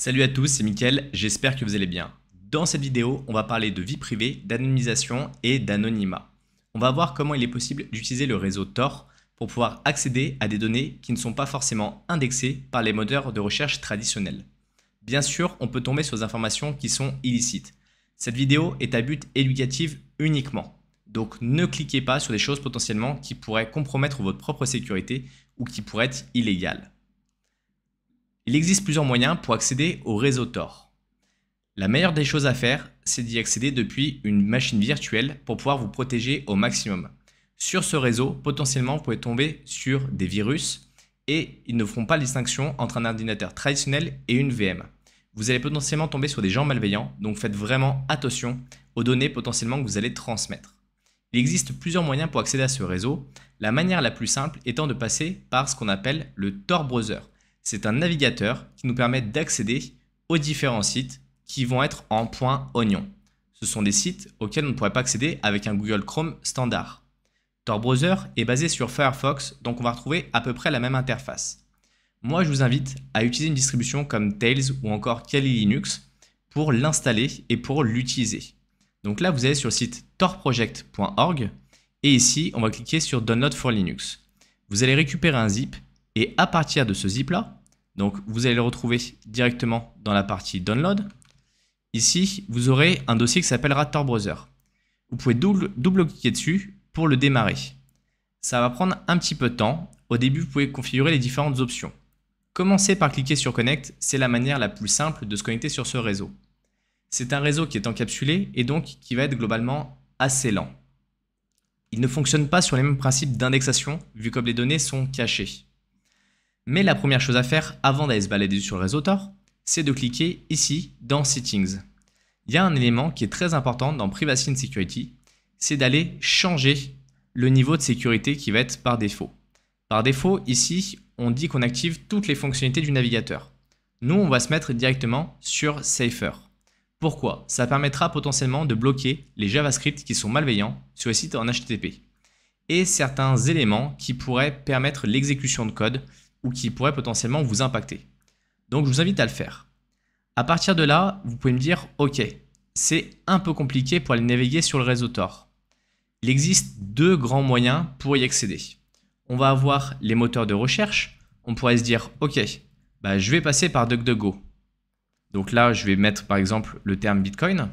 Salut à tous, c'est Mickaël, j'espère que vous allez bien. Dans cette vidéo, on va parler de vie privée, d'anonymisation et d'anonymat. On va voir comment il est possible d'utiliser le réseau Tor pour pouvoir accéder à des données qui ne sont pas forcément indexées par les moteurs de recherche traditionnels. Bien sûr, on peut tomber sur des informations qui sont illicites. Cette vidéo est à but éducatif uniquement. Donc ne cliquez pas sur des choses potentiellement qui pourraient compromettre votre propre sécurité ou qui pourraient être illégales. Il existe plusieurs moyens pour accéder au réseau Tor. La meilleure des choses à faire, c'est d'y accéder depuis une machine virtuelle pour pouvoir vous protéger au maximum. Sur ce réseau, potentiellement, vous pouvez tomber sur des virus et ils ne feront pas la distinction entre un ordinateur traditionnel et une VM. Vous allez potentiellement tomber sur des gens malveillants, donc faites vraiment attention aux données potentiellement que vous allez transmettre. Il existe plusieurs moyens pour accéder à ce réseau, la manière la plus simple étant de passer par ce qu'on appelle le Tor Browser c'est un navigateur qui nous permet d'accéder aux différents sites qui vont être en point oignon. Ce sont des sites auxquels on ne pourrait pas accéder avec un Google Chrome standard. Tor Browser est basé sur Firefox, donc on va retrouver à peu près la même interface. Moi, je vous invite à utiliser une distribution comme Tails ou encore Kali Linux pour l'installer et pour l'utiliser. Donc là, vous allez sur le site torproject.org et ici, on va cliquer sur Download for Linux. Vous allez récupérer un zip et à partir de ce zip-là, donc vous allez le retrouver directement dans la partie download. Ici, vous aurez un dossier qui s'appelle Raptor Browser. Vous pouvez double-cliquer dessus pour le démarrer. Ça va prendre un petit peu de temps. Au début, vous pouvez configurer les différentes options. Commencez par cliquer sur Connect, c'est la manière la plus simple de se connecter sur ce réseau. C'est un réseau qui est encapsulé et donc qui va être globalement assez lent. Il ne fonctionne pas sur les mêmes principes d'indexation vu comme les données sont cachées. Mais la première chose à faire avant d'aller se balader sur le réseau Tor, c'est de cliquer ici dans Settings. Il y a un élément qui est très important dans Privacy and Security, c'est d'aller changer le niveau de sécurité qui va être par défaut. Par défaut, ici, on dit qu'on active toutes les fonctionnalités du navigateur. Nous, on va se mettre directement sur Safer. Pourquoi Ça permettra potentiellement de bloquer les JavaScript qui sont malveillants sur les sites en HTTP et certains éléments qui pourraient permettre l'exécution de code ou qui pourrait potentiellement vous impacter. Donc je vous invite à le faire. À partir de là, vous pouvez me dire OK, c'est un peu compliqué pour aller naviguer sur le réseau Tor. Il existe deux grands moyens pour y accéder. On va avoir les moteurs de recherche. On pourrait se dire OK, bah, je vais passer par DuckDuckGo. Donc là, je vais mettre par exemple le terme Bitcoin.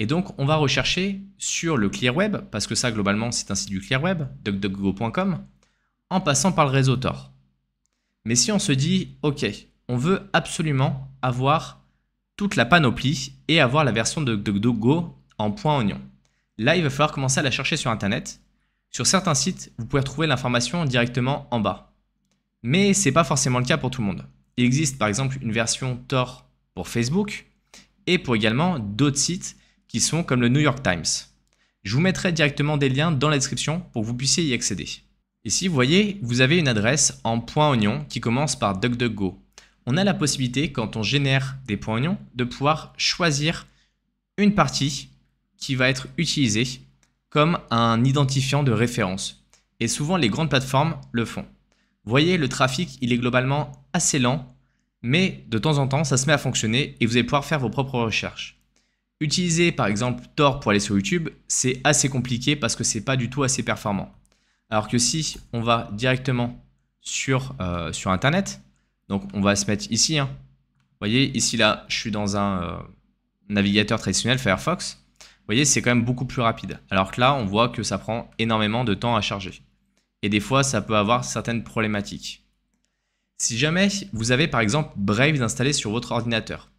Et donc, on va rechercher sur le Clear Web, parce que ça, globalement, c'est un site du Clear Web, duckduckgo.com, en passant par le réseau Tor. Mais si on se dit, ok, on veut absolument avoir toute la panoplie et avoir la version de, Go en point oignon. Là, il va falloir commencer à la chercher sur Internet. Sur certains sites, vous pouvez trouver l'information directement en bas. Mais ce n'est pas forcément le cas pour tout le monde. Il existe par exemple une version Tor pour Facebook et pour également d'autres sites qui sont comme le New York Times. Je vous mettrai directement des liens dans la description pour que vous puissiez y accéder. Ici, vous voyez, vous avez une adresse en point .oignon qui commence par DuckDuckGo. On a la possibilité, quand on génère des points oignons, de pouvoir choisir une partie qui va être utilisée comme un identifiant de référence. Et souvent, les grandes plateformes le font. Vous voyez, le trafic, il est globalement assez lent, mais de temps en temps, ça se met à fonctionner et vous allez pouvoir faire vos propres recherches. Utiliser par exemple Tor pour aller sur YouTube, c'est assez compliqué parce que c'est pas du tout assez performant. Alors que si on va directement sur, euh, sur Internet, donc on va se mettre ici. Hein. Vous voyez, ici là, je suis dans un euh, navigateur traditionnel Firefox. Vous voyez, c'est quand même beaucoup plus rapide. Alors que là, on voit que ça prend énormément de temps à charger. Et des fois, ça peut avoir certaines problématiques. Si jamais vous avez par exemple Brave installé sur votre ordinateur,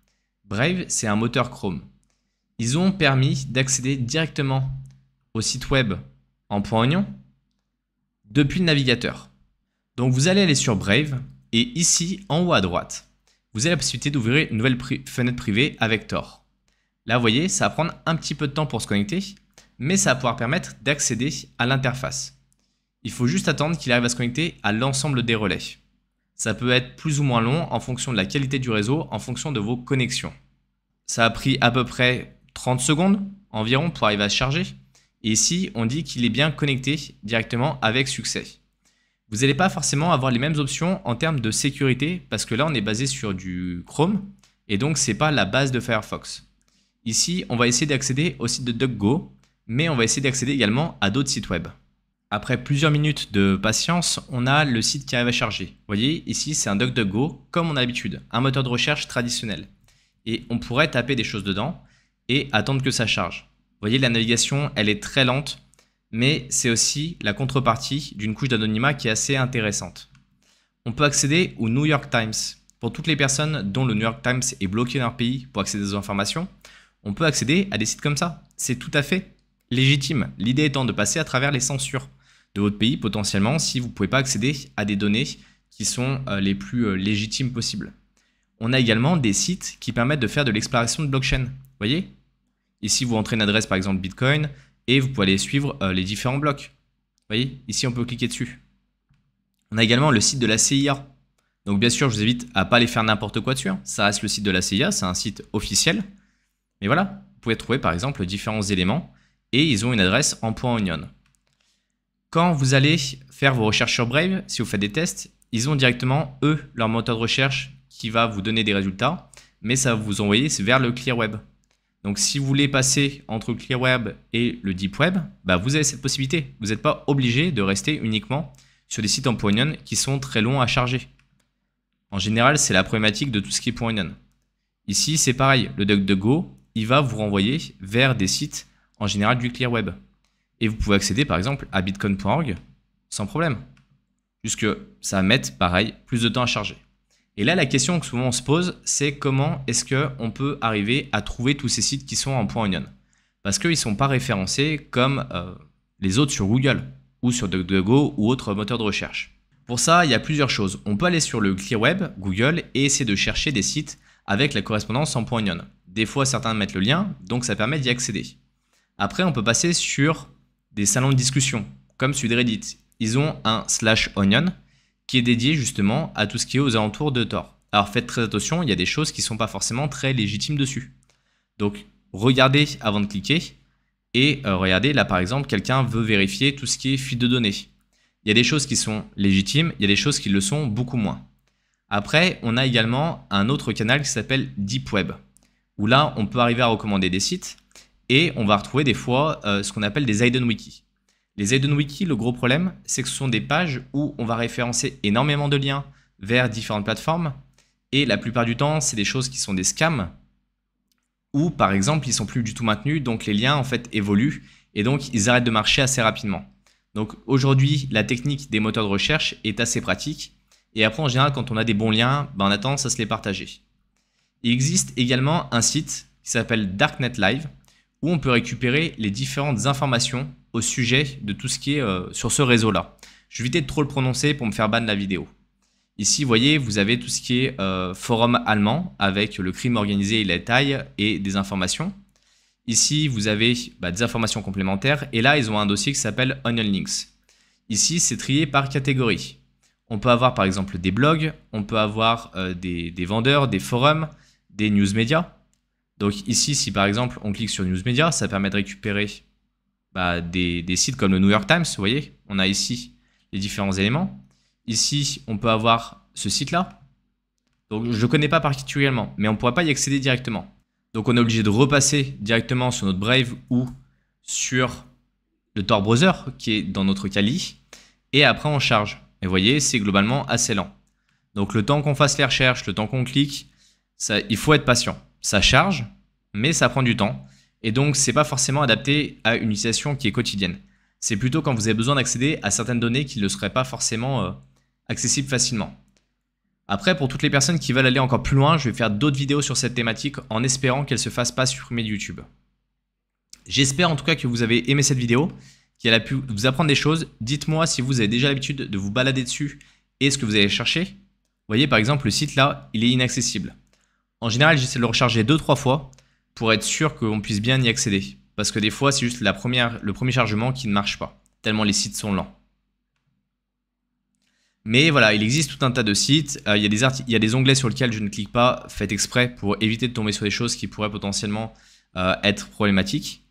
Brave, c'est un moteur Chrome. Ils ont permis d'accéder directement au site web en point depuis le navigateur. Donc vous allez aller sur Brave et ici en haut à droite, vous avez la possibilité d'ouvrir une nouvelle fenêtre privée avec Tor. Là vous voyez, ça va prendre un petit peu de temps pour se connecter, mais ça va pouvoir permettre d'accéder à l'interface. Il faut juste attendre qu'il arrive à se connecter à l'ensemble des relais. Ça peut être plus ou moins long en fonction de la qualité du réseau, en fonction de vos connexions. Ça a pris à peu près 30 secondes environ pour arriver à se charger. Et ici, on dit qu'il est bien connecté directement avec succès. Vous n'allez pas forcément avoir les mêmes options en termes de sécurité parce que là, on est basé sur du Chrome et donc ce n'est pas la base de Firefox. Ici, on va essayer d'accéder au site de DuckGo, mais on va essayer d'accéder également à d'autres sites web. Après plusieurs minutes de patience, on a le site qui arrive à charger. Vous voyez, ici, c'est un DuckDuckGo comme on a l'habitude, un moteur de recherche traditionnel. Et on pourrait taper des choses dedans et attendre que ça charge. Vous voyez, la navigation, elle est très lente, mais c'est aussi la contrepartie d'une couche d'anonymat qui est assez intéressante. On peut accéder au New York Times. Pour toutes les personnes dont le New York Times est bloqué dans leur pays pour accéder aux informations, on peut accéder à des sites comme ça. C'est tout à fait légitime. L'idée étant de passer à travers les censures de votre pays potentiellement si vous ne pouvez pas accéder à des données qui sont euh, les plus euh, légitimes possibles. On a également des sites qui permettent de faire de l'exploration de blockchain. Vous voyez, Ici, vous entrez une adresse, par exemple Bitcoin, et vous pouvez aller suivre euh, les différents blocs. Vous voyez, ici, on peut cliquer dessus. On a également le site de la CIA. Donc, bien sûr, je vous invite à ne pas aller faire n'importe quoi dessus. Hein. Ça reste le site de la CIA, c'est un site officiel. Mais voilà, vous pouvez trouver, par exemple, différents éléments, et ils ont une adresse en point .onion. Quand vous allez faire vos recherches sur Brave, si vous faites des tests, ils ont directement, eux, leur moteur de recherche qui va vous donner des résultats, mais ça va vous envoyer vers le clear web. Donc si vous voulez passer entre ClearWeb et le Deep Web, bah, vous avez cette possibilité. Vous n'êtes pas obligé de rester uniquement sur des sites en Poignon qui sont très longs à charger. En général, c'est la problématique de tout ce qui est Poignon. Ici, c'est pareil. Le DuckDuckGo, il va vous renvoyer vers des sites en général du ClearWeb. Et vous pouvez accéder par exemple à bitcoin.org sans problème. Puisque ça va mettre pareil plus de temps à charger. Et là, la question que souvent on se pose, c'est comment est-ce qu'on peut arriver à trouver tous ces sites qui sont en point .onion Parce qu'ils ne sont pas référencés comme euh, les autres sur Google ou sur DuckDuckGo ou autres moteurs de recherche. Pour ça, il y a plusieurs choses. On peut aller sur le ClearWeb Web, Google, et essayer de chercher des sites avec la correspondance en point .onion. Des fois, certains mettent le lien, donc ça permet d'y accéder. Après, on peut passer sur des salons de discussion, comme celui de Reddit. Ils ont un slash onion, qui est dédié justement à tout ce qui est aux alentours de Thor. Alors faites très attention, il y a des choses qui ne sont pas forcément très légitimes dessus. Donc regardez avant de cliquer et euh, regardez là par exemple quelqu'un veut vérifier tout ce qui est fuite de données. Il y a des choses qui sont légitimes, il y a des choses qui le sont beaucoup moins. Après, on a également un autre canal qui s'appelle Deep Web, où là on peut arriver à recommander des sites et on va retrouver des fois euh, ce qu'on appelle des hidden wikis ». Les Aiden Wiki, le gros problème, c'est que ce sont des pages où on va référencer énormément de liens vers différentes plateformes. Et la plupart du temps, c'est des choses qui sont des scams ou par exemple, ils sont plus du tout maintenus, donc les liens en fait évoluent et donc ils arrêtent de marcher assez rapidement. Donc aujourd'hui, la technique des moteurs de recherche est assez pratique et après en général, quand on a des bons liens, ben, on attend ça se les partager. Il existe également un site qui s'appelle Darknet Live où on peut récupérer les différentes informations au sujet de tout ce qui est euh, sur ce réseau-là. Je vais éviter de trop le prononcer pour me faire ban de la vidéo. Ici, vous voyez, vous avez tout ce qui est euh, forum allemand avec le crime organisé et la taille et des informations. Ici, vous avez bah, des informations complémentaires et là, ils ont un dossier qui s'appelle Onion Links. Ici, c'est trié par catégorie. On peut avoir par exemple des blogs, on peut avoir euh, des, des, vendeurs, des forums, des news médias. Donc ici, si par exemple on clique sur news médias, ça permet de récupérer bah, des, sites comme le New York Times, vous voyez, on a ici les différents éléments. Ici, on peut avoir ce site-là. Donc, je ne connais pas particulièrement, mais on ne pourra pas y accéder directement. Donc, on est obligé de repasser directement sur notre Brave ou sur le Tor Browser qui est dans notre Kali. Et après, on charge. Et vous voyez, c'est globalement assez lent. Donc, le temps qu'on fasse les recherches, le temps qu'on clique, ça, il faut être patient. Ça charge, mais ça prend du temps. Et donc, c'est pas forcément adapté à une utilisation qui est quotidienne. C'est plutôt quand vous avez besoin d'accéder à certaines données qui ne seraient pas forcément euh, accessibles facilement. Après, pour toutes les personnes qui veulent aller encore plus loin, je vais faire d'autres vidéos sur cette thématique en espérant qu'elle ne se fasse pas supprimer de YouTube. J'espère en tout cas que vous avez aimé cette vidéo, qu'elle a pu vous apprendre des choses. Dites-moi si vous avez déjà l'habitude de vous balader dessus et ce que vous allez chercher. Vous voyez par exemple le site là, il est inaccessible. En général, j'essaie de le recharger 2-3 fois pour être sûr qu'on puisse bien y accéder. Parce que des fois, c'est juste le premier chargement qui ne marche pas, tellement les sites sont lents. Mais voilà, il existe tout un tas de sites. Euh, il, y a des onglets sur lesquels je ne clique pas, faites exprès, pour éviter de tomber sur des choses qui pourraient potentiellement euh, être problématiques.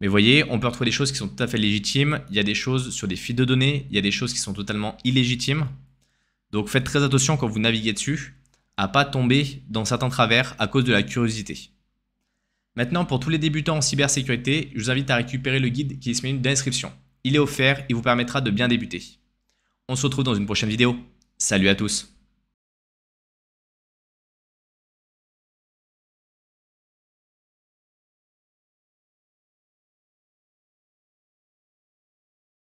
Mais voyez, on peut retrouver des choses qui sont tout à fait légitimes. Il y a des choses sur des fils de données, il y a des choses qui sont totalement illégitimes. Donc faites très attention quand vous naviguez dessus à pas tomber dans certains travers à cause de la curiosité. Maintenant, pour tous les débutants en cybersécurité, je vous invite à récupérer le guide qui est disponible dans la Il est offert et vous permettra de bien débuter. On se retrouve dans une prochaine vidéo. Salut à tous